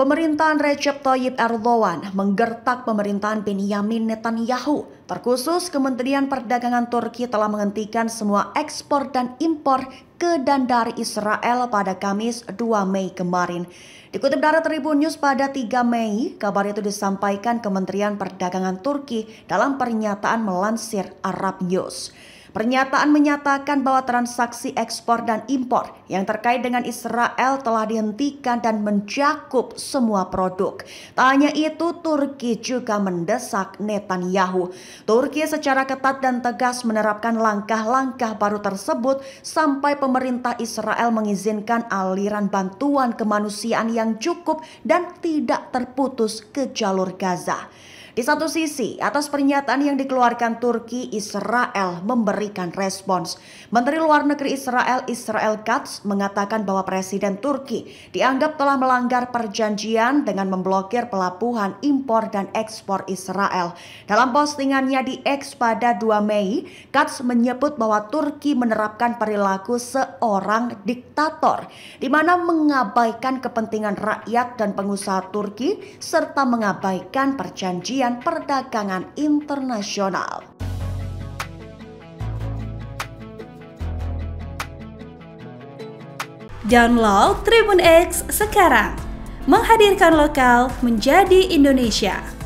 Pemerintahan Recep Tayyip Erdogan menggertak pemerintahan Benjamin Netanyahu. Terkhusus, Kementerian Perdagangan Turki telah menghentikan semua ekspor dan impor ke dan dari Israel pada Kamis 2 Mei kemarin. Dikutip dari Tribun News pada 3 Mei, kabar itu disampaikan Kementerian Perdagangan Turki dalam pernyataan melansir Arab News. Pernyataan menyatakan bahwa transaksi ekspor dan impor yang terkait dengan Israel telah dihentikan dan mencakup semua produk. Tanya itu, Turki juga mendesak Netanyahu. Turki secara ketat dan tegas menerapkan langkah-langkah baru tersebut sampai pemerintah Israel mengizinkan aliran bantuan kemanusiaan yang cukup dan tidak terputus ke jalur Gaza. Di satu sisi, atas pernyataan yang dikeluarkan Turki, Israel memberikan respons. Menteri Luar Negeri Israel, Israel Katz, mengatakan bahwa Presiden Turki dianggap telah melanggar perjanjian dengan memblokir pelabuhan impor dan ekspor Israel. Dalam postingannya di X pada 2 Mei, Katz menyebut bahwa Turki menerapkan perilaku seorang diktator, di mana mengabaikan kepentingan rakyat dan pengusaha Turki serta mengabaikan perjanjian Kementerian Perdagangan Internasional. Download Tribun X sekarang, menghadirkan lokal menjadi Indonesia.